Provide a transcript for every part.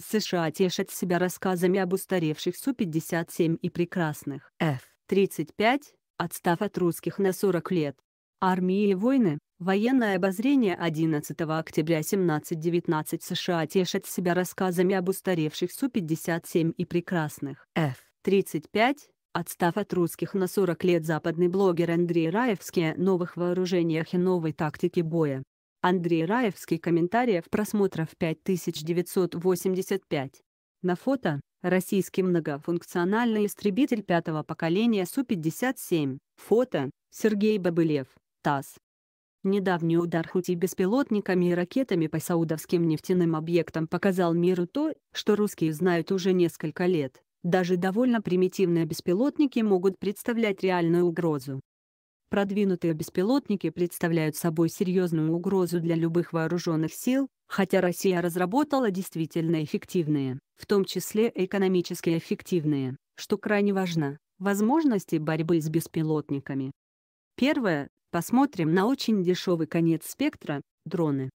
США тешат себя рассказами об устаревших Су-57 и прекрасных F-35, отстав от русских на 40 лет. Армии и войны, военное обозрение 11 октября 17-19 США тешат себя рассказами об устаревших Су-57 и прекрасных F-35, отстав от русских на 40 лет западный блогер Андрей Раевский о новых вооружениях и новой тактике боя. Андрей Раевский комментариев просмотров 5985. На фото – российский многофункциональный истребитель пятого поколения Су-57. Фото – Сергей Бабылев, ТАСС. Недавний удар Хути беспилотниками и ракетами по саудовским нефтяным объектам показал миру то, что русские знают уже несколько лет. Даже довольно примитивные беспилотники могут представлять реальную угрозу. Продвинутые беспилотники представляют собой серьезную угрозу для любых вооруженных сил, хотя Россия разработала действительно эффективные, в том числе экономически эффективные, что крайне важно, возможности борьбы с беспилотниками. Первое. Посмотрим на очень дешевый конец спектра – дроны.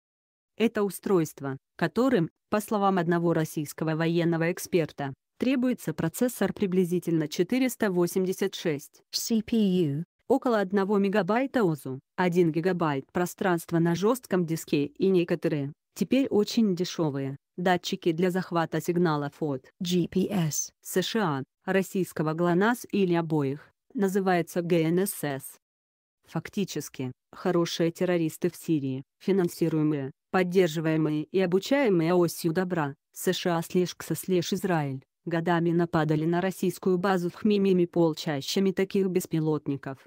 Это устройство, которым, по словам одного российского военного эксперта, требуется процессор приблизительно 486 CPU около 1 мегабайта ОЗУ, 1 гигабайт пространства на жестком диске и некоторые, теперь очень дешевые, датчики для захвата сигналов от GPS США, российского ГЛОНАСС или обоих, называется ГНСС. Фактически, хорошие террористы в Сирии, финансируемые, поддерживаемые и обучаемые осью добра, США слежка со слеж Израиль, годами нападали на российскую базу в Хмимиме полчащами таких беспилотников,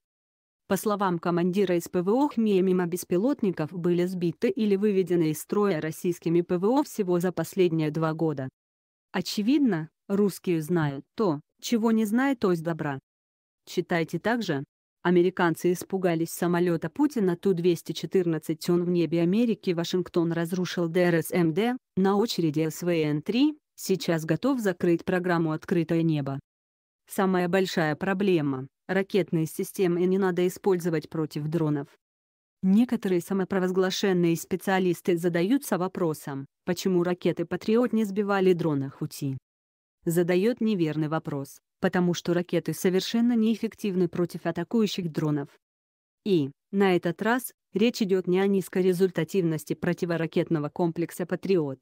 по словам командира из ПВО ХМИ, мимо беспилотников были сбиты или выведены из строя российскими ПВО всего за последние два года. Очевидно, русские знают то, чего не знает ось добра. Читайте также. Американцы испугались самолета Путина Ту-214 он в небе Америки Вашингтон разрушил ДРСМД, на очереди СВН-3, сейчас готов закрыть программу «Открытое небо». Самая большая проблема ракетные системы не надо использовать против дронов. Некоторые самопровозглашенные специалисты задаются вопросом, почему ракеты «Патриот» не сбивали дрона Хути. Задает неверный вопрос, потому что ракеты совершенно неэффективны против атакующих дронов. И, на этот раз, речь идет не о низкой результативности противоракетного комплекса «Патриот».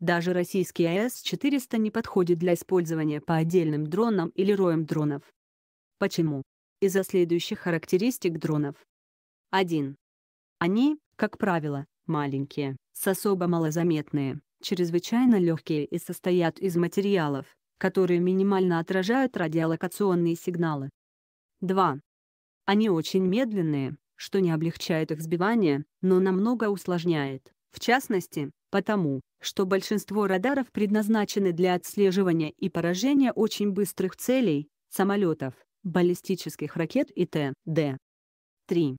Даже российский АЭС-400 не подходит для использования по отдельным дронам или роем дронов. Почему? Из-за следующих характеристик дронов. 1. Они, как правило, маленькие, с особо малозаметные, чрезвычайно легкие и состоят из материалов, которые минимально отражают радиолокационные сигналы. 2. Они очень медленные, что не облегчает их сбивание, но намного усложняет, в частности, потому, что большинство радаров предназначены для отслеживания и поражения очень быстрых целей, самолетов, баллистических ракет и т.д. 3.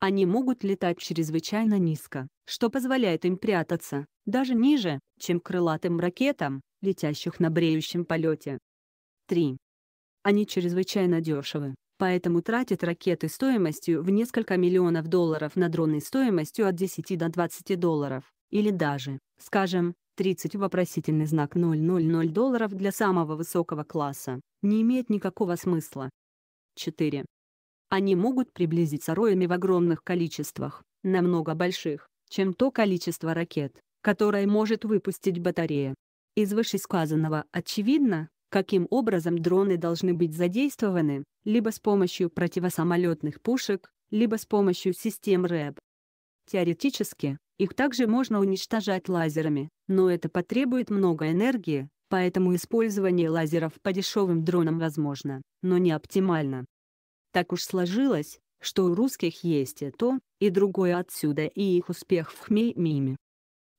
Они могут летать чрезвычайно низко, что позволяет им прятаться, даже ниже, чем крылатым ракетам, летящих на бреющем полете. 3. Они чрезвычайно дешевы, поэтому тратят ракеты стоимостью в несколько миллионов долларов на дроны стоимостью от 10 до 20 долларов, или даже, скажем, 30 вопросительный знак 000 долларов для самого высокого класса, не имеет никакого смысла. 4. Они могут приблизиться роями в огромных количествах, намного больших, чем то количество ракет, которое может выпустить батарея. Из вышесказанного очевидно, каким образом дроны должны быть задействованы, либо с помощью противосамолетных пушек, либо с помощью систем РЭБ. Теоретически, их также можно уничтожать лазерами, но это потребует много энергии, поэтому использование лазеров по дешевым дронам возможно, но не оптимально. Так уж сложилось, что у русских есть и то, и другое отсюда и их успех в Хмей-Миме.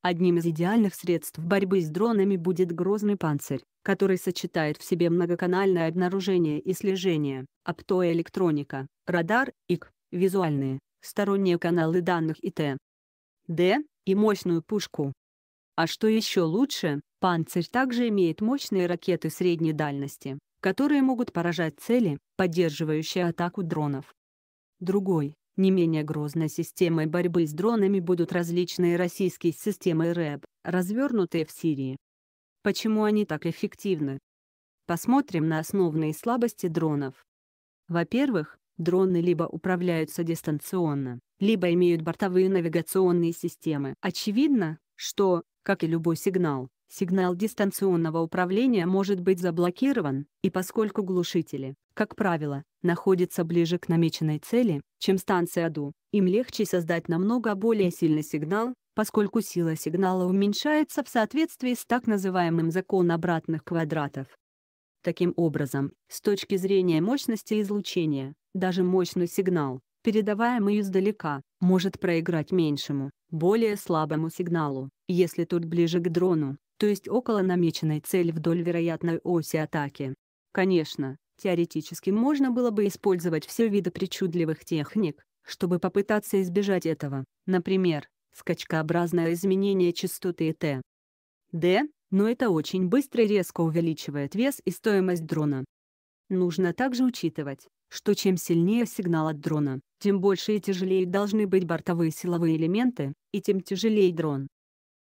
Одним из идеальных средств борьбы с дронами будет грозный панцирь, который сочетает в себе многоканальное обнаружение и слежение, оптоэлектроника, радар, ИК, визуальные, сторонние каналы данных и Т, Д и мощную пушку. А что еще лучше, «Панцирь» также имеет мощные ракеты средней дальности, которые могут поражать цели, поддерживающие атаку дронов. Другой, не менее грозной системой борьбы с дронами будут различные российские системы РЭБ, развернутые в Сирии. Почему они так эффективны? Посмотрим на основные слабости дронов. Во-первых, Дроны либо управляются дистанционно, либо имеют бортовые навигационные системы. Очевидно, что, как и любой сигнал, сигнал дистанционного управления может быть заблокирован, и поскольку глушители, как правило, находятся ближе к намеченной цели, чем станция ДУ, им легче создать намного более сильный сигнал, поскольку сила сигнала уменьшается в соответствии с так называемым законом обратных квадратов. Таким образом, с точки зрения мощности излучения, даже мощный сигнал, передаваемый издалека, может проиграть меньшему, более слабому сигналу, если тот ближе к дрону, то есть около намеченной цели вдоль вероятной оси атаки. Конечно, теоретически можно было бы использовать все виды причудливых техник, чтобы попытаться избежать этого, например, скачкообразное изменение частоты Т. Д но это очень быстро и резко увеличивает вес и стоимость дрона. Нужно также учитывать, что чем сильнее сигнал от дрона, тем больше и тяжелее должны быть бортовые силовые элементы, и тем тяжелее дрон.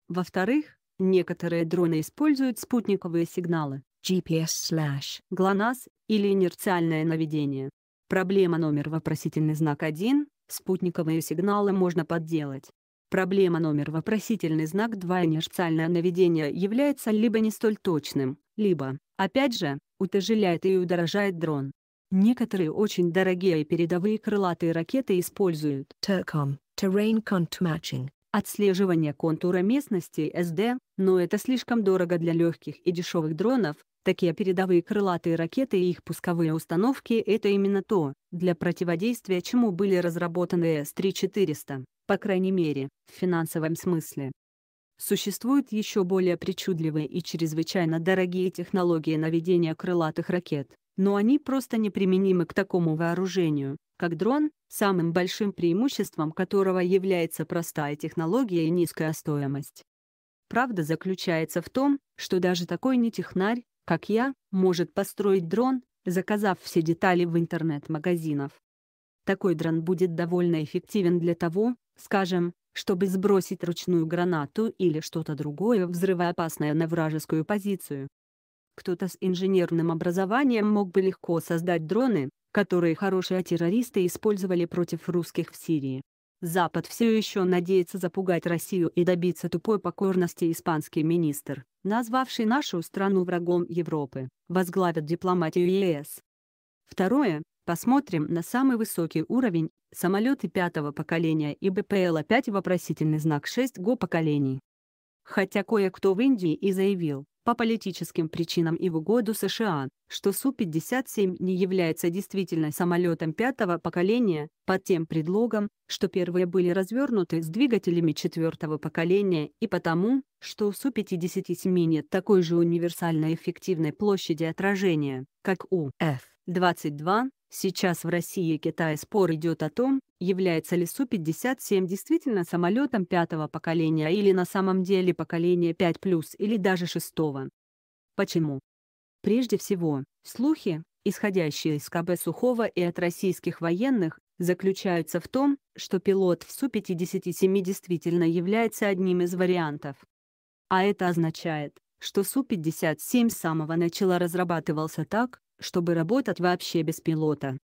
Во-вторых, некоторые дроны используют спутниковые сигналы, GPS глонасс или инерциальное наведение. Проблема номер вопросительный знак 1 – спутниковые сигналы можно подделать, Проблема номер вопросительный знак 2 инерциальное наведение является либо не столь точным, либо, опять же, утяжеляет и удорожает дрон. Некоторые очень дорогие и передовые крылатые ракеты используют TERCOM, Terrain Cont Matching, отслеживание контура местности SD, но это слишком дорого для легких и дешевых дронов, Такие передовые крылатые ракеты и их пусковые установки — это именно то, для противодействия чему были разработаны С-3400, по крайней мере, в финансовом смысле. Существуют еще более причудливые и чрезвычайно дорогие технологии наведения крылатых ракет, но они просто неприменимы к такому вооружению, как дрон, самым большим преимуществом которого является простая технология и низкая стоимость. Правда заключается в том, что даже такой не технарь как я, может построить дрон, заказав все детали в интернет-магазинов. Такой дрон будет довольно эффективен для того, скажем, чтобы сбросить ручную гранату или что-то другое взрывоопасное на вражескую позицию. Кто-то с инженерным образованием мог бы легко создать дроны, которые хорошие террористы использовали против русских в Сирии. Запад все еще надеется запугать Россию и добиться тупой покорности испанский министр, назвавший нашу страну врагом Европы, возглавит дипломатию ЕС. Второе. Посмотрим на самый высокий уровень, самолеты пятого поколения и БПЛ-5 вопросительный знак 6 го поколений. Хотя кое-кто в Индии и заявил, по политическим причинам и в угоду США, что Су-57 не является действительно самолетом пятого поколения, под тем предлогом, что первые были развернуты с двигателями четвертого поколения и потому, что у Су-57 нет такой же универсальной эффективной площади отражения, как у F-22, Сейчас в России и Китае спор идет о том, является ли Су-57 действительно самолетом пятого поколения или на самом деле поколения 5+, или даже шестого. Почему? Прежде всего, слухи, исходящие из КБ Сухого и от российских военных, заключаются в том, что пилот в Су-57 действительно является одним из вариантов. А это означает, что Су-57 с самого начала разрабатывался так, чтобы работать вообще без пилота.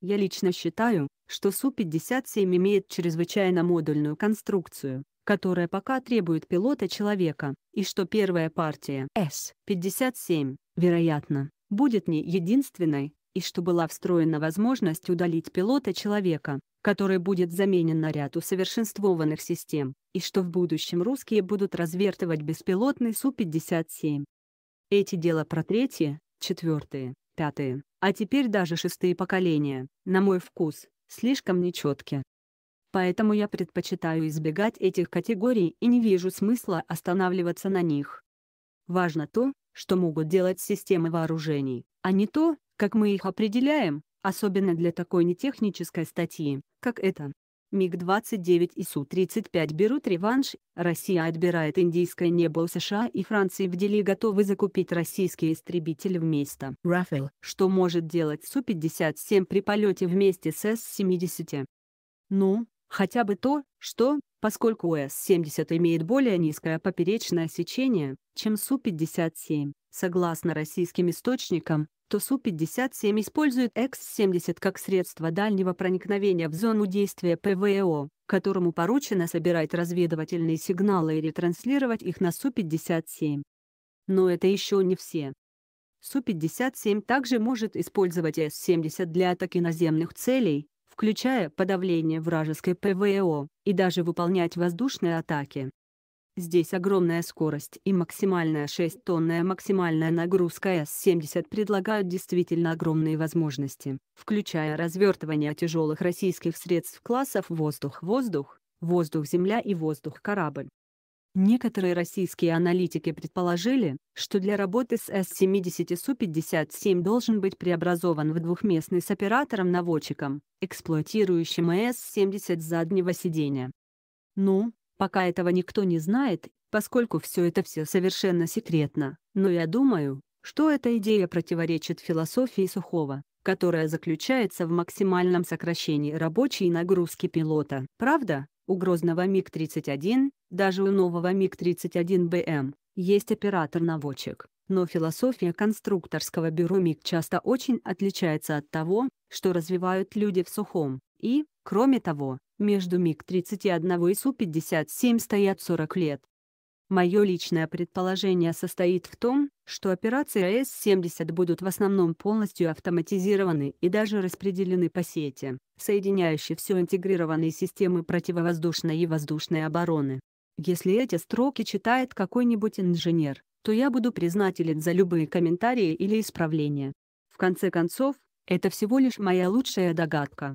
Я лично считаю, что Су-57 имеет чрезвычайно модульную конструкцию, которая пока требует пилота человека, и что первая партия С-57, вероятно, будет не единственной, и что была встроена возможность удалить пилота человека, который будет заменен на ряд усовершенствованных систем, и что в будущем русские будут развертывать беспилотный Су-57. Эти дела про третье, четвертое, пятое, а теперь даже шестые поколения, на мой вкус, слишком нечетки. Поэтому я предпочитаю избегать этих категорий и не вижу смысла останавливаться на них. Важно то, что могут делать системы вооружений, а не то, как мы их определяем, особенно для такой нетехнической статьи, как это. МиГ-29 и Су-35 берут реванш, Россия отбирает индийское небо у США и Франции в деле готовы закупить российские истребители вместо «Рафаэл». Что может делать Су-57 при полете вместе с С-70? Ну, хотя бы то, что, поскольку С-70 имеет более низкое поперечное сечение, чем Су-57, согласно российским источникам, что Су-57 использует X-70 как средство дальнего проникновения в зону действия ПВО, которому поручено собирать разведывательные сигналы и ретранслировать их на Су-57. Но это еще не все. Су-57 также может использовать С-70 для атаки наземных целей, включая подавление вражеской ПВО, и даже выполнять воздушные атаки. Здесь огромная скорость и максимальная 6-тонная максимальная нагрузка С-70 предлагают действительно огромные возможности, включая развертывание тяжелых российских средств классов воздух-воздух, воздух-земля и воздух-корабль. Некоторые российские аналитики предположили, что для работы с С-70 Су-57 должен быть преобразован в двухместный с оператором-наводчиком, эксплуатирующим С-70 заднего сидения. Ну, Пока этого никто не знает, поскольку все это все совершенно секретно, но я думаю, что эта идея противоречит философии Сухого, которая заключается в максимальном сокращении рабочей нагрузки пилота. Правда, у грозного МиГ-31, даже у нового МиГ-31БМ, есть оператор-наводчик, но философия конструкторского бюро МиГ часто очень отличается от того, что развивают люди в Сухом. И, кроме того, между МиГ-31 и Су-57 стоят 40 лет. Мое личное предположение состоит в том, что операции С-70 будут в основном полностью автоматизированы и даже распределены по сети, соединяющей все интегрированные системы противовоздушной и воздушной обороны. Если эти строки читает какой-нибудь инженер, то я буду признателен за любые комментарии или исправления. В конце концов, это всего лишь моя лучшая догадка.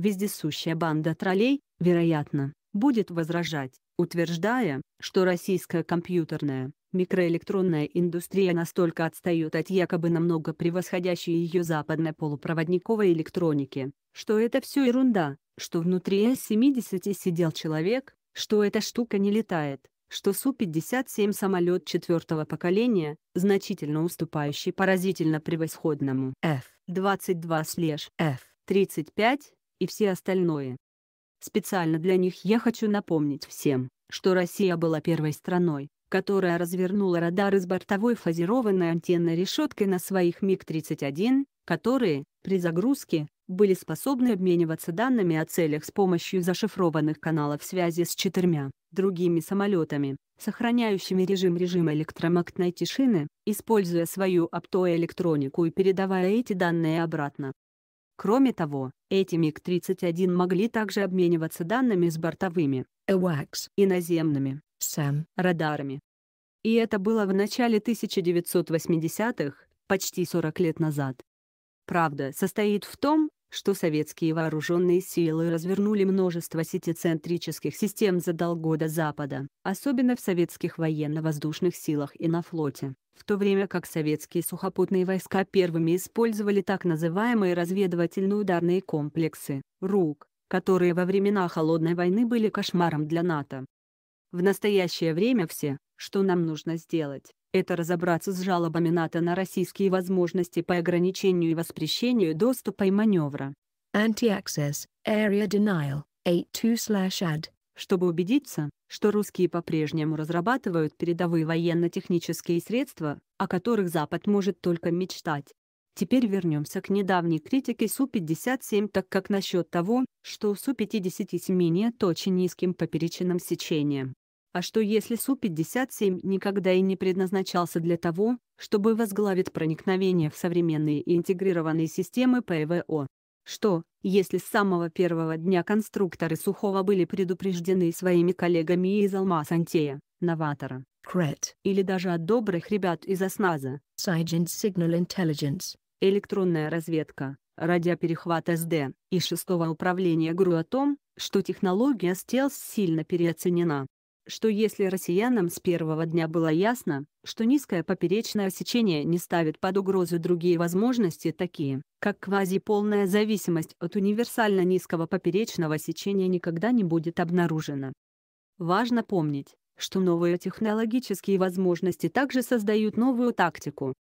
Вездесущая банда троллей, вероятно, будет возражать, утверждая, что российская компьютерная, микроэлектронная индустрия настолько отстает от якобы намного превосходящей ее западной полупроводниковой электроники, что это все ерунда, что внутри С-70 сидел человек, что эта штука не летает, что Су-57 самолет четвертого поколения, значительно уступающий поразительно превосходному F-22-F-35, слеж и все остальное. Специально для них я хочу напомнить всем, что Россия была первой страной, которая развернула радары с бортовой фазированной антенной решеткой на своих МиГ-31, которые, при загрузке, были способны обмениваться данными о целях с помощью зашифрованных каналов связи с четырьмя другими самолетами, сохраняющими режим режима электромагнитной тишины, используя свою оптоэлектронику и передавая эти данные обратно. Кроме того, эти МиГ-31 могли также обмениваться данными с бортовыми AWACS и наземными SAM радарами. И это было в начале 1980-х, почти 40 лет назад. Правда состоит в том, что советские вооруженные силы развернули множество сетицентрических систем за до Запада, особенно в советских военно-воздушных силах и на флоте, в то время как советские сухопутные войска первыми использовали так называемые разведывательно-ударные комплексы «РУК», которые во времена Холодной войны были кошмаром для НАТО. В настоящее время все, что нам нужно сделать, это разобраться с жалобами НАТО на российские возможности по ограничению и воспрещению доступа и маневра. Anti-access, area denial, 82-ad. Чтобы убедиться, что русские по-прежнему разрабатывают передовые военно-технические средства, о которых Запад может только мечтать. Теперь вернемся к недавней критике Су-57 так как насчет того, что у Су-57 нет очень низким по сечением. А что если Су-57 никогда и не предназначался для того, чтобы возглавить проникновение в современные интегрированные системы ПВО? Что, если с самого первого дня конструкторы Сухого были предупреждены своими коллегами из Алма-Сантея, Новатора, Крет, или даже от добрых ребят из ОСНАЗа, Sigent Signal Intelligence, электронная разведка, радиоперехват СД и шестого управления ГРУ о том, что технология стелс сильно переоценена, что если россиянам с первого дня было ясно, что низкое поперечное сечение не ставит под угрозу другие возможности такие, как квазиполная зависимость от универсально низкого поперечного сечения никогда не будет обнаружена. Важно помнить, что новые технологические возможности также создают новую тактику.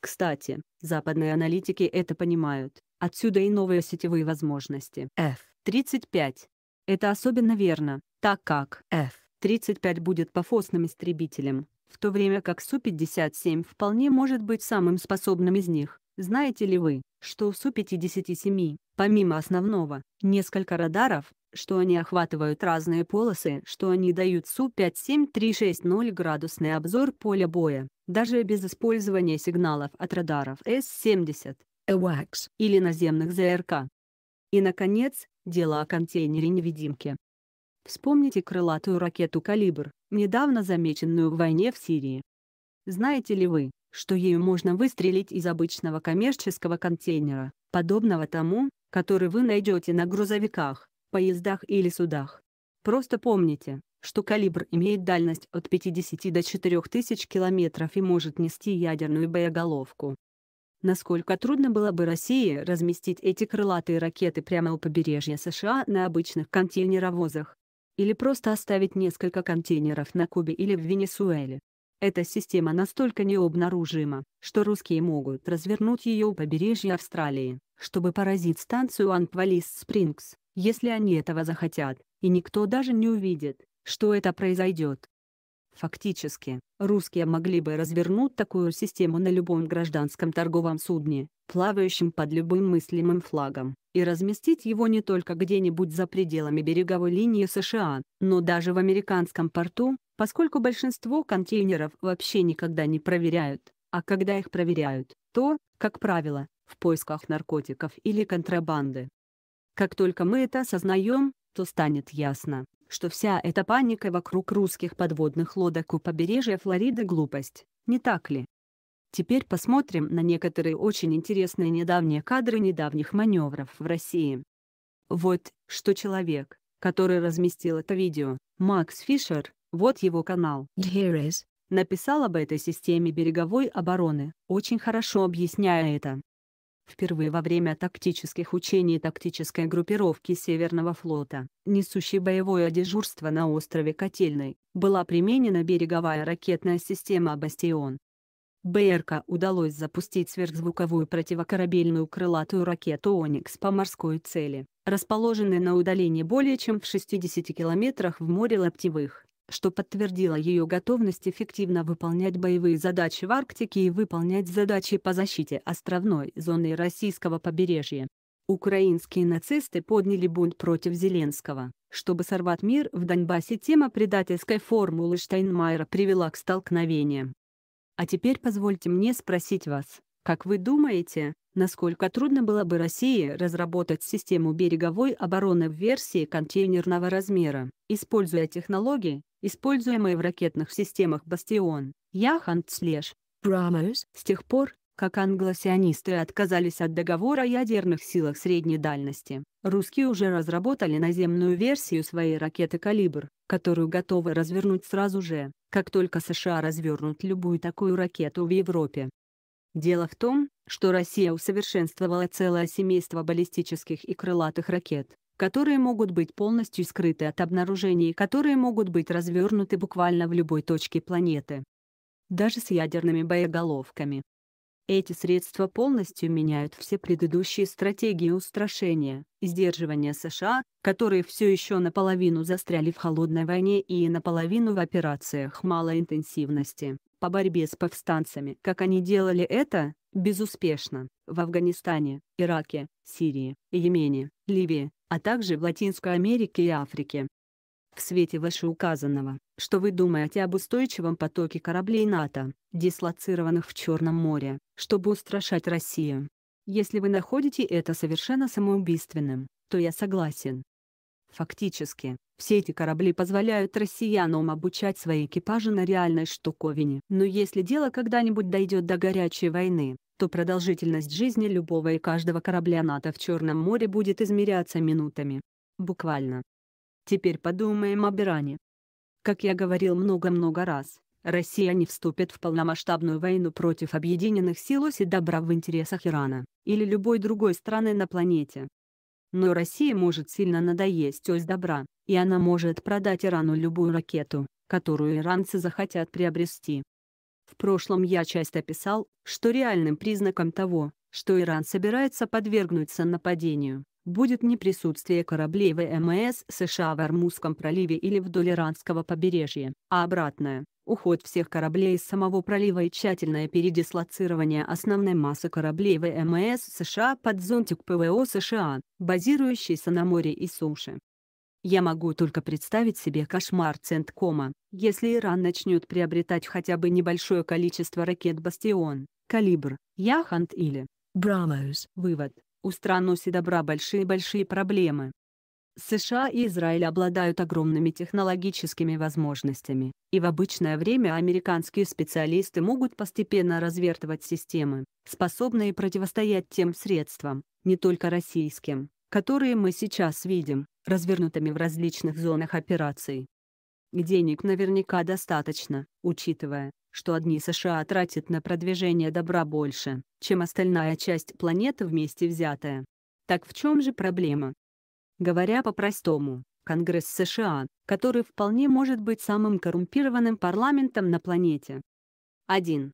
Кстати, западные аналитики это понимают, отсюда и новые сетевые возможности. F35. Это особенно верно, так как F 35 будет по фосным истребителям, в то время как Су-57 вполне может быть самым способным из них. Знаете ли вы, что у Су-57, помимо основного, несколько радаров, что они охватывают разные полосы, что они дают су 360 градусный обзор поля боя, даже без использования сигналов от радаров С-70, AWACS или наземных ЗРК. И, наконец, дело о контейнере-невидимке, Вспомните крылатую ракету «Калибр», недавно замеченную в войне в Сирии. Знаете ли вы, что ею можно выстрелить из обычного коммерческого контейнера, подобного тому, который вы найдете на грузовиках, поездах или судах? Просто помните, что «Калибр» имеет дальность от 50 до 4000 километров и может нести ядерную боеголовку. Насколько трудно было бы России разместить эти крылатые ракеты прямо у побережья США на обычных контейнеровозах, или просто оставить несколько контейнеров на Кубе или в Венесуэле. Эта система настолько необнаружима, что русские могут развернуть ее у побережья Австралии, чтобы поразить станцию Анквалис Спрингс, если они этого захотят, и никто даже не увидит, что это произойдет. Фактически, русские могли бы развернуть такую систему на любом гражданском торговом судне, плавающем под любым мыслимым флагом, и разместить его не только где-нибудь за пределами береговой линии США, но даже в американском порту, поскольку большинство контейнеров вообще никогда не проверяют, а когда их проверяют, то, как правило, в поисках наркотиков или контрабанды. Как только мы это осознаем, то станет ясно, что вся эта паника вокруг русских подводных лодок у побережья Флориды глупость, не так ли? Теперь посмотрим на некоторые очень интересные недавние кадры недавних маневров в России. Вот, что человек, который разместил это видео, Макс Фишер, вот его канал. Написал об этой системе береговой обороны, очень хорошо объясняя это впервые во время тактических учений тактической группировки Северного флота, несущей боевое дежурство на острове Котельной, была применена береговая ракетная система «Бастион». БРК удалось запустить сверхзвуковую противокорабельную крылатую ракету «Оникс» по морской цели, расположенной на удалении более чем в 60 километрах в море Лаптевых что подтвердило ее готовность эффективно выполнять боевые задачи в Арктике и выполнять задачи по защите островной зоны российского побережья. Украинские нацисты подняли бунт против Зеленского. Чтобы сорвать мир в Донбассе тема предательской формулы Штайнмайера привела к столкновениям. А теперь позвольте мне спросить вас, как вы думаете, насколько трудно было бы России разработать систему береговой обороны в версии контейнерного размера, используя технологии, используемые в ракетных системах «Бастион», «Яхант Слеж», «Промерс» с тех пор, как англосионисты отказались от договора о ядерных силах средней дальности, русские уже разработали наземную версию своей ракеты «Калибр», которую готовы развернуть сразу же, как только США развернут любую такую ракету в Европе. Дело в том, что Россия усовершенствовала целое семейство баллистических и крылатых ракет, которые могут быть полностью скрыты от обнаружения и которые могут быть развернуты буквально в любой точке планеты. Даже с ядерными боеголовками. Эти средства полностью меняют все предыдущие стратегии устрашения и сдерживания США, которые все еще наполовину застряли в холодной войне и наполовину в операциях малой интенсивности, по борьбе с повстанцами, как они делали это, безуспешно, в Афганистане, Ираке, Сирии, Йемене, Ливии, а также в Латинской Америке и Африке. В свете вышеуказанного, что вы думаете об устойчивом потоке кораблей НАТО, дислоцированных в Черном море, чтобы устрашать Россию? Если вы находите это совершенно самоубийственным, то я согласен, Фактически, все эти корабли позволяют россиянам обучать свои экипажи на реальной штуковине. Но если дело когда-нибудь дойдет до горячей войны, то продолжительность жизни любого и каждого корабля НАТО в Черном море будет измеряться минутами. Буквально. Теперь подумаем об Иране. Как я говорил много-много раз, Россия не вступит в полномасштабную войну против объединенных сил и добра в интересах Ирана, или любой другой страны на планете, но Россия может сильно надоесть ось добра, и она может продать Ирану любую ракету, которую иранцы захотят приобрести. В прошлом я часто писал, что реальным признаком того, что Иран собирается подвергнуться нападению, будет не присутствие кораблей ВМС США в Армузском проливе или вдоль иранского побережья, а обратное Уход всех кораблей из самого пролива и тщательное передислоцирование основной массы кораблей ВМС США под зонтик ПВО США, базирующийся на море и суше. Я могу только представить себе кошмар Центкома, если Иран начнет приобретать хотя бы небольшое количество ракет «Бастион», «Калибр», «Яхант» или «Брамоус». Вывод. У стран оси добра большие-большие проблемы. США и Израиль обладают огромными технологическими возможностями, и в обычное время американские специалисты могут постепенно развертывать системы, способные противостоять тем средствам, не только российским, которые мы сейчас видим, развернутыми в различных зонах операций. Денег наверняка достаточно, учитывая, что одни США тратят на продвижение добра больше, чем остальная часть планеты вместе взятая. Так в чем же проблема? Говоря по-простому, Конгресс США, который вполне может быть самым коррумпированным парламентом на планете. 1.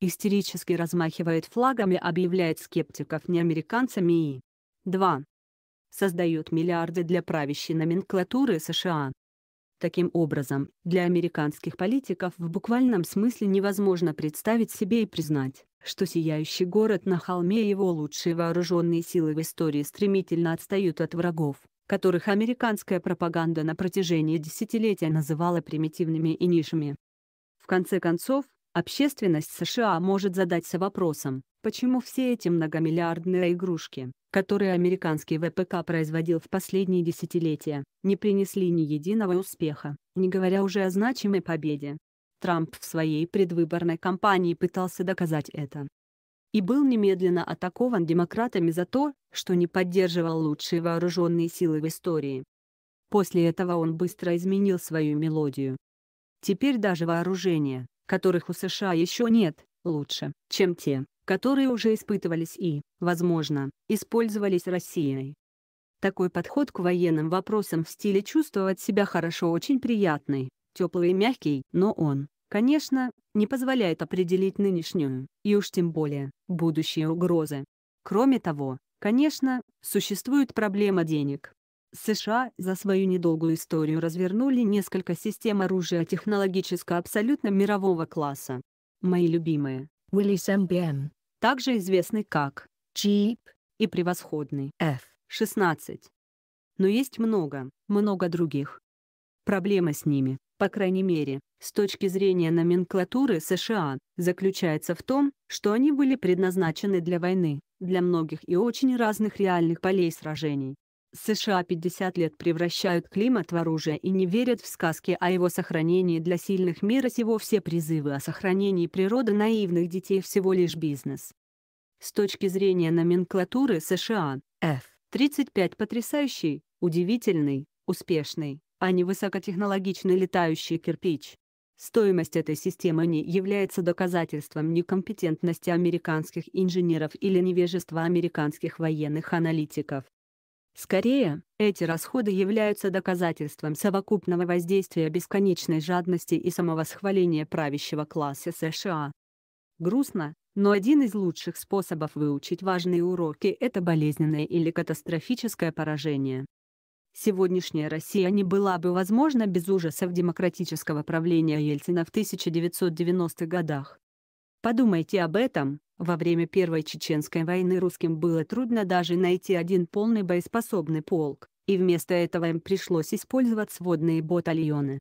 Истерически размахивает флагами, объявляет скептиков неамериканцами и 2. Создает миллиарды для правящей номенклатуры США, Таким образом, для американских политиков в буквальном смысле невозможно представить себе и признать, что сияющий город на холме и его лучшие вооруженные силы в истории стремительно отстают от врагов, которых американская пропаганда на протяжении десятилетия называла примитивными и нишами. В конце концов, Общественность США может задаться вопросом, почему все эти многомиллиардные игрушки, которые американский ВПК производил в последние десятилетия, не принесли ни единого успеха, не говоря уже о значимой победе. Трамп в своей предвыборной кампании пытался доказать это. И был немедленно атакован демократами за то, что не поддерживал лучшие вооруженные силы в истории. После этого он быстро изменил свою мелодию. Теперь даже вооружение, которых у США еще нет, лучше, чем те, которые уже испытывались и, возможно, использовались Россией. Такой подход к военным вопросам в стиле «чувствовать себя хорошо» очень приятный, теплый и мягкий, но он, конечно, не позволяет определить нынешнюю, и уж тем более, будущие угрозы. Кроме того, конечно, существует проблема денег. США за свою недолгую историю развернули несколько систем оружия технологически абсолютно мирового класса. Мои любимые – Willys MBM, также известный как Jeep и превосходный F-16. Но есть много, много других. Проблема с ними, по крайней мере, с точки зрения номенклатуры США, заключается в том, что они были предназначены для войны, для многих и очень разных реальных полей сражений. США 50 лет превращают климат в оружие и не верят в сказки о его сохранении для сильных мира сего все призывы о сохранении природы наивных детей всего лишь бизнес. С точки зрения номенклатуры США, F-35 потрясающий, удивительный, успешный, а не высокотехнологичный летающий кирпич. Стоимость этой системы не является доказательством некомпетентности американских инженеров или невежества американских военных аналитиков. Скорее, эти расходы являются доказательством совокупного воздействия бесконечной жадности и самовосхваления правящего класса США. Грустно, но один из лучших способов выучить важные уроки – это болезненное или катастрофическое поражение. Сегодняшняя Россия не была бы возможна без ужасов демократического правления Ельцина в 1990-х годах. Подумайте об этом, во время Первой Чеченской войны русским было трудно даже найти один полный боеспособный полк, и вместо этого им пришлось использовать сводные батальоны.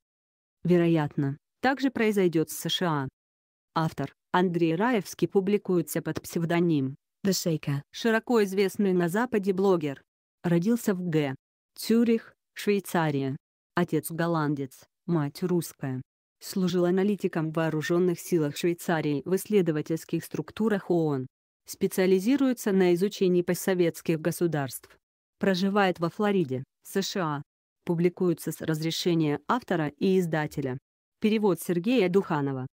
Вероятно, также произойдет с США. Автор Андрей Раевский публикуется под псевдоним The Shaker, широко известный на Западе блогер. Родился в Г. Цюрих, Швейцария. Отец голландец, мать русская служил аналитиком в вооруженных силах Швейцарии в исследовательских структурах ООН. Специализируется на изучении постсоветских государств. Проживает во Флориде, США. Публикуется с разрешения автора и издателя. Перевод Сергея Духанова.